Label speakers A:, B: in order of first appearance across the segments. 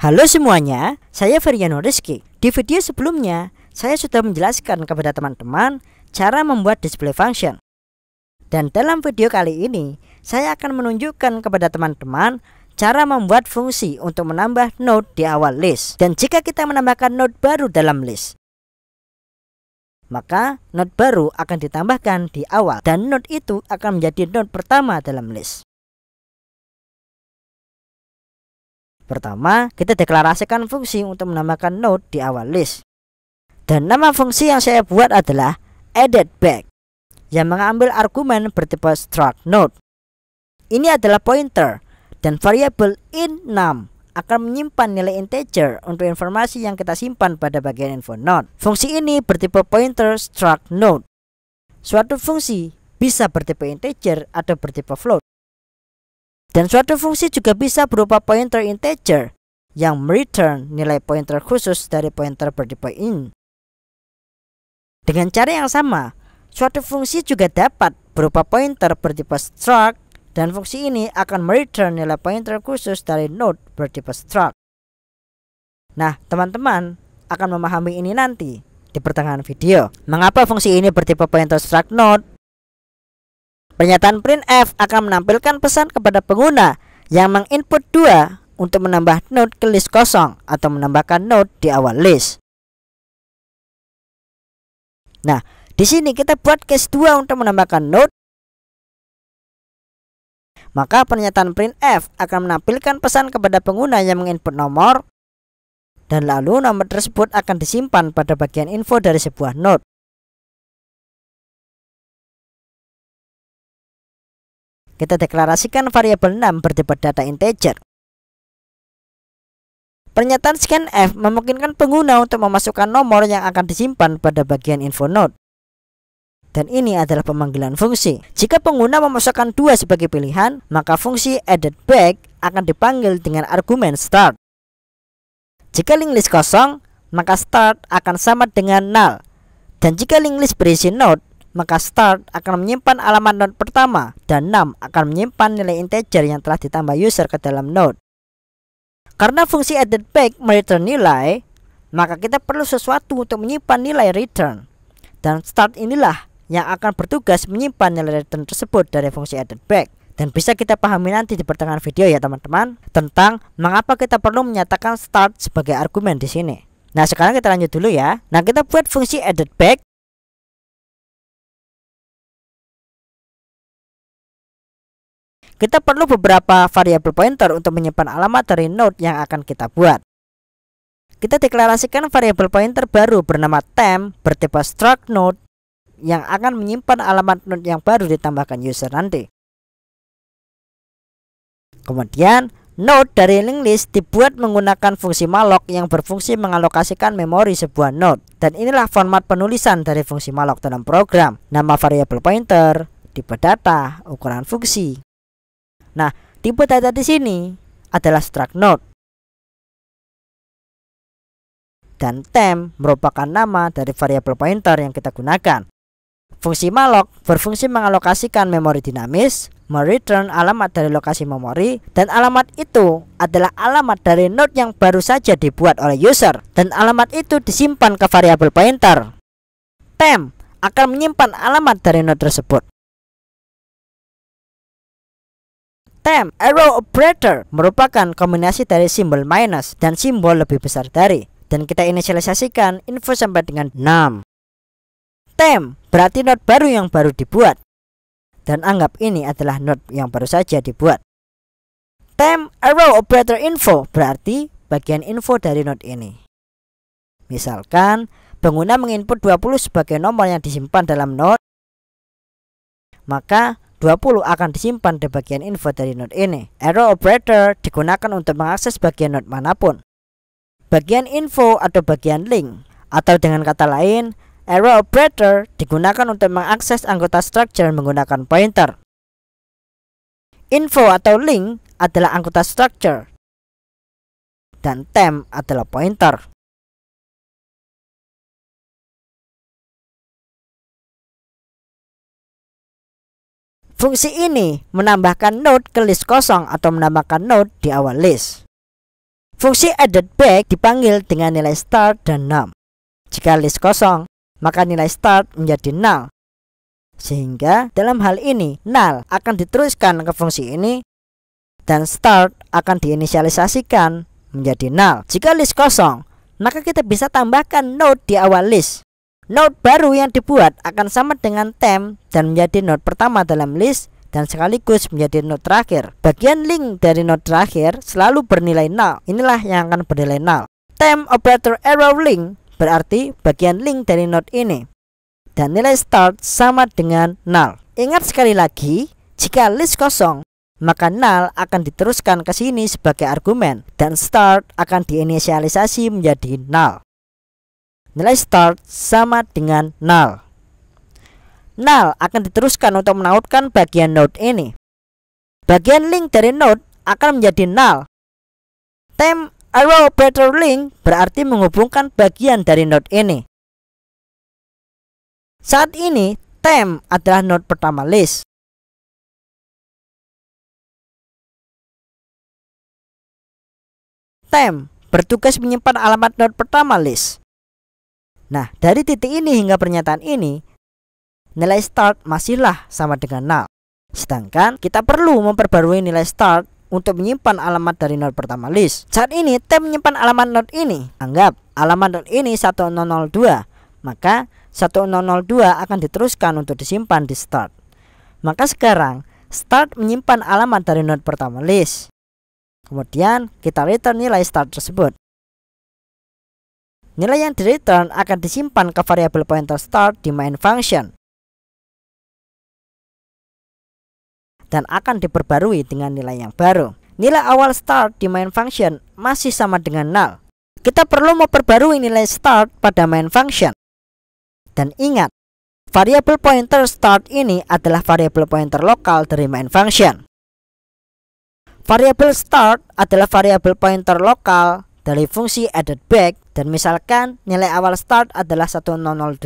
A: Halo semuanya, saya Feriano Rizky. Di video sebelumnya, saya sudah menjelaskan kepada teman-teman cara membuat display function. Dan dalam video kali ini, saya akan menunjukkan kepada teman-teman cara membuat fungsi untuk menambah node di awal list. Dan jika kita menambahkan node baru dalam list, maka node baru akan ditambahkan di awal dan node itu akan menjadi node pertama dalam list. Pertama, kita deklarasikan fungsi untuk menambahkan node di awal list. Dan nama fungsi yang saya buat adalah added back yang mengambil argumen bertipe struct node. Ini adalah pointer dan variabel num akan menyimpan nilai integer untuk informasi yang kita simpan pada bagian info node. Fungsi ini bertipe pointer struct node. Suatu fungsi bisa bertipe integer atau bertipe float. Dan suatu fungsi juga bisa berupa pointer integer yang return nilai pointer khusus dari pointer int. Dengan cara yang sama, suatu fungsi juga dapat berupa pointer bertipe struct dan fungsi ini akan return nilai pointer khusus dari node bertipe struct. Nah, teman-teman akan memahami ini nanti di pertengahan video. Mengapa fungsi ini bertipe pointer struct node Pernyataan print F akan menampilkan pesan kepada pengguna yang menginput dua untuk menambah node ke list
B: kosong atau menambahkan node di awal list. Nah, di sini kita buat case 2 untuk menambahkan node.
A: Maka pernyataan print F akan menampilkan pesan kepada pengguna yang menginput nomor
B: dan lalu nomor tersebut akan disimpan pada bagian info dari sebuah node. Kita deklarasikan variabel 6 berdebat data integer.
A: Pernyataan scan F memungkinkan pengguna untuk memasukkan nomor yang akan disimpan pada bagian info node. Dan ini adalah pemanggilan fungsi. Jika pengguna memasukkan dua sebagai pilihan, maka fungsi added back akan dipanggil dengan argumen start. Jika link list kosong, maka start akan sama dengan null. Dan jika link list berisi node, maka start akan menyimpan alamat node pertama dan num akan menyimpan nilai integer yang telah ditambah user ke dalam node. Karena fungsi added back mereturn nilai, maka kita perlu sesuatu untuk menyimpan nilai return. Dan start inilah yang akan bertugas menyimpan nilai return tersebut dari fungsi added back. Dan bisa kita pahami nanti di pertengahan video ya teman-teman tentang mengapa kita perlu menyatakan
B: start sebagai argumen di sini. Nah sekarang kita lanjut dulu ya. Nah kita buat fungsi added back Kita perlu beberapa variabel pointer untuk menyimpan alamat dari node yang akan kita
A: buat. Kita deklarasikan variabel pointer baru bernama temp bertipe struct node yang akan menyimpan alamat node yang baru ditambahkan user nanti. Kemudian, node dari link list dibuat menggunakan fungsi malloc yang berfungsi mengalokasikan memori sebuah node. Dan inilah format penulisan dari fungsi malloc dalam program. Nama variabel pointer, tipe data, ukuran fungsi, Nah,
B: tipe data di sini
A: adalah struct node. Dan temp merupakan nama dari variabel pointer yang kita gunakan. Fungsi malloc berfungsi mengalokasikan memori dinamis, mereturn alamat dari lokasi memori, dan alamat itu adalah alamat dari node yang baru saja dibuat oleh user, dan alamat itu disimpan ke variabel pointer. Temp akan menyimpan alamat dari node tersebut. Stem arrow operator merupakan kombinasi dari simbol minus dan simbol lebih besar dari dan kita inisialisasikan info sampai dengan 6. Tem berarti node baru yang baru dibuat dan anggap ini adalah node yang baru saja dibuat. Tem arrow operator info berarti bagian info dari node ini. Misalkan pengguna menginput 20 sebagai nomor yang disimpan dalam node, maka 20 akan disimpan di bagian info dari node ini. Arrow operator digunakan untuk mengakses bagian node manapun. Bagian info atau bagian link, atau dengan kata lain, arrow operator digunakan untuk mengakses anggota structure menggunakan pointer.
B: Info atau link adalah anggota structure, dan tem adalah pointer. Fungsi ini menambahkan node ke list kosong atau menambahkan node di awal list. Fungsi
A: added back dipanggil dengan nilai start dan num. Jika list kosong, maka nilai start menjadi null. Sehingga dalam hal ini null akan diteruskan ke fungsi ini dan start akan diinisialisasikan menjadi null. Jika list kosong, maka kita bisa tambahkan node di awal list. Node baru yang dibuat akan sama dengan tem dan menjadi node pertama dalam list dan sekaligus menjadi node terakhir. Bagian link dari node terakhir selalu bernilai null. Inilah yang akan bernilai null. Tem operator error link berarti bagian link dari node ini. Dan nilai start sama dengan null. Ingat sekali lagi, jika list kosong, maka null akan diteruskan ke sini sebagai argumen dan start akan diinisialisasi menjadi null nilai start sama dengan null. Null akan diteruskan untuk menautkan bagian node ini. Bagian link dari node akan menjadi null. Time arrow operator link berarti menghubungkan bagian dari node ini.
B: Saat ini, time adalah node pertama list. Tem bertugas menyimpan alamat node pertama list. Nah, dari titik ini hingga
A: pernyataan ini, nilai start masihlah sama dengan null. Sedangkan kita perlu memperbarui nilai start untuk menyimpan alamat dari node pertama list. Saat ini T menyimpan alamat node ini. Anggap alamat node ini 1002, maka 1002 akan diteruskan untuk disimpan di start. Maka sekarang start menyimpan alamat dari node pertama list. Kemudian kita return nilai start tersebut.
B: Nilai yang di return akan disimpan ke variabel pointer start di main function dan
A: akan diperbarui dengan nilai yang baru. Nilai awal start di main function masih sama dengan null. Kita perlu memperbarui nilai start pada main function. Dan ingat, variabel pointer start ini adalah variabel pointer lokal dari main function. Variabel start adalah variabel pointer lokal dari fungsi added back dan misalkan nilai awal start adalah 1002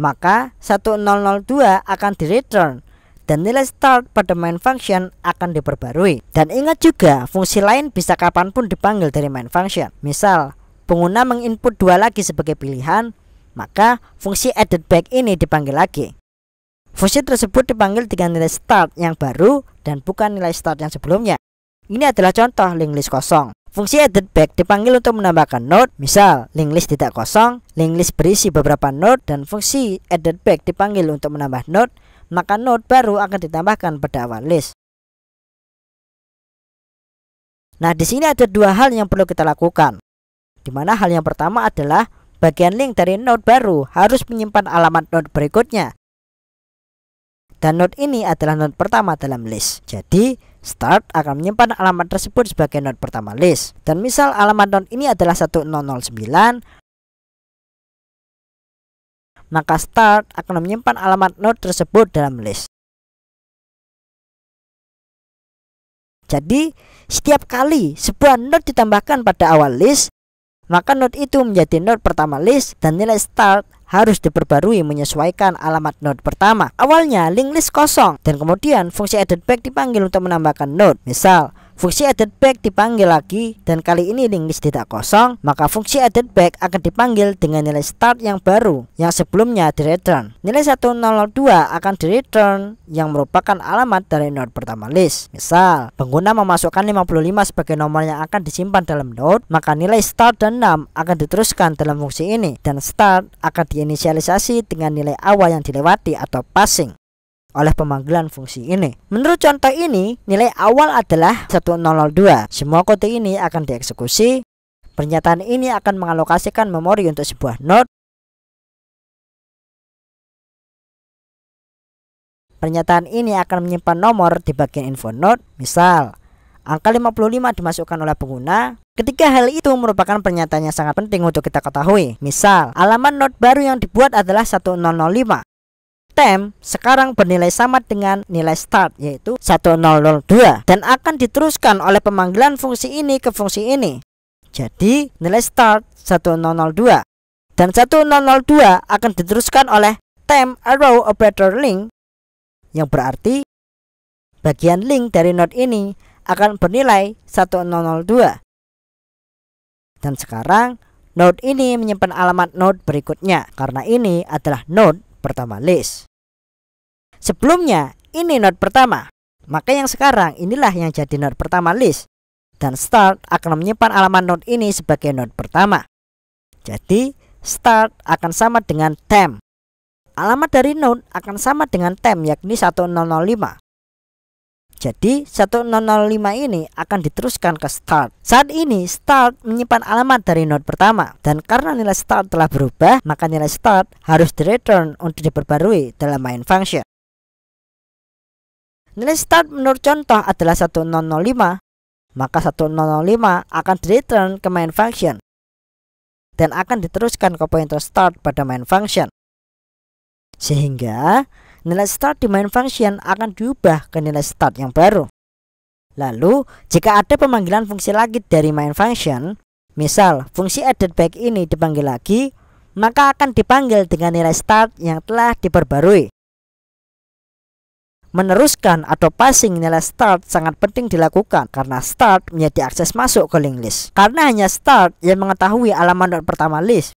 A: maka 1002 akan di return dan nilai start pada main function akan diperbarui dan ingat juga fungsi lain bisa kapanpun dipanggil dari main function misal pengguna menginput dua lagi sebagai pilihan maka fungsi added back ini dipanggil lagi fungsi tersebut dipanggil dengan nilai start yang baru dan bukan nilai start yang sebelumnya ini adalah contoh link list kosong. Fungsi added back dipanggil untuk menambahkan node, misal link list tidak kosong, link list berisi beberapa node, dan fungsi added back dipanggil untuk menambah node, maka node baru akan ditambahkan pada awal list. Nah, di sini ada dua hal yang perlu kita lakukan. Di mana hal yang pertama adalah bagian link dari node baru harus menyimpan alamat node berikutnya dan node ini adalah node pertama dalam list. Jadi, start akan menyimpan alamat tersebut sebagai node pertama list. Dan misal alamat node ini adalah 1009,
B: maka start akan menyimpan alamat node tersebut dalam list. Jadi, setiap kali sebuah node ditambahkan
A: pada awal list, maka node itu menjadi node pertama list dan nilai start harus diperbarui menyesuaikan alamat node pertama. Awalnya link list kosong dan kemudian fungsi edit back dipanggil untuk menambahkan node. Misal, Fungsi added back dipanggil lagi dan kali ini linklist tidak kosong, maka fungsi added back akan dipanggil dengan nilai start yang baru yang sebelumnya di return. Nilai 1002 akan di return yang merupakan alamat dari node pertama list. Misal, pengguna memasukkan 55 sebagai nomor yang akan disimpan dalam node, maka nilai start dan 6 akan diteruskan dalam fungsi ini dan start akan diinisialisasi dengan nilai awal yang dilewati atau passing oleh pemanggilan fungsi ini. Menurut contoh ini, nilai awal adalah 1002. Semua kode ini akan dieksekusi.
B: Pernyataan ini akan mengalokasikan memori untuk sebuah node. Pernyataan ini akan menyimpan
A: nomor di bagian info node, misal angka 55 dimasukkan oleh pengguna. Ketika hal itu merupakan pernyataan yang sangat penting untuk kita ketahui. Misal, alamat node baru yang dibuat adalah 1005 time sekarang bernilai sama dengan nilai start yaitu 1002 dan akan diteruskan oleh pemanggilan fungsi ini ke fungsi ini. Jadi nilai start 1002 dan 1002 akan diteruskan oleh time arrow operator link yang berarti bagian link dari node ini akan bernilai 1002. Dan sekarang node ini menyimpan alamat node berikutnya karena ini adalah node pertama list. Sebelumnya ini node pertama, maka yang sekarang inilah yang jadi node pertama list. Dan start akan menyimpan alamat node ini sebagai node pertama. Jadi start akan sama dengan temp. Alamat dari node akan sama dengan temp yakni 1005. Jadi 1005 ini akan diteruskan ke start. Saat ini start menyimpan alamat dari node pertama dan karena nilai start telah berubah, maka nilai start harus di return untuk diperbarui dalam main function. Nilai start menurut contoh adalah 1005, maka 1005 akan di return ke main function dan akan diteruskan ke pointer start pada main function. Sehingga nilai start di main function akan diubah ke nilai start yang baru. Lalu, jika ada pemanggilan fungsi lagi dari main function, misal fungsi added back ini dipanggil lagi, maka akan dipanggil dengan nilai start yang telah diperbarui. Meneruskan atau passing nilai start sangat penting dilakukan karena start menjadi akses masuk ke link list. Karena hanya start yang mengetahui alamat dot pertama list.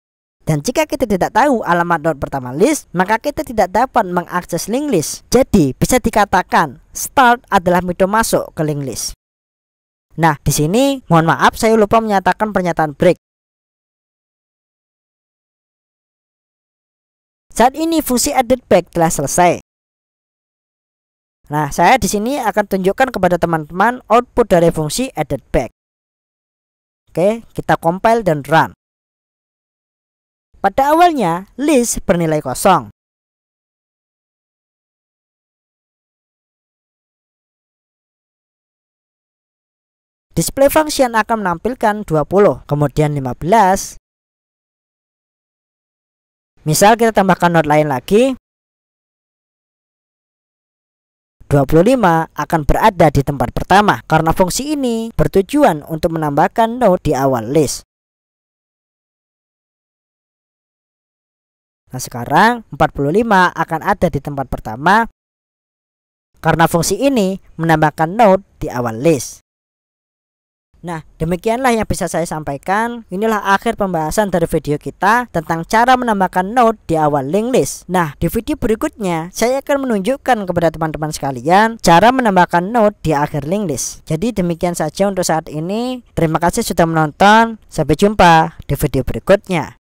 A: Dan jika kita tidak tahu alamat dot pertama list, maka kita tidak dapat mengakses link list. Jadi, bisa dikatakan
B: start adalah metode masuk ke link list. Nah, di sini mohon maaf saya lupa menyatakan pernyataan break. Saat ini fungsi added back telah selesai. Nah, saya di
A: sini akan tunjukkan kepada teman-teman output dari fungsi added back.
B: Oke, kita compile dan run. Pada awalnya, list bernilai kosong. Display function akan menampilkan 20, kemudian 15. Misal kita tambahkan node lain lagi, 25 akan berada di tempat pertama karena fungsi ini bertujuan untuk menambahkan node di awal list. Nah sekarang 45 akan ada di tempat pertama karena fungsi
A: ini menambahkan node di awal list. Nah, demikianlah yang bisa saya sampaikan. Inilah akhir pembahasan dari video kita tentang cara menambahkan node di awal link list. Nah, di video berikutnya saya akan menunjukkan kepada teman-teman sekalian cara menambahkan node di akhir link list. Jadi demikian saja untuk saat ini. Terima kasih sudah menonton. Sampai jumpa di video berikutnya.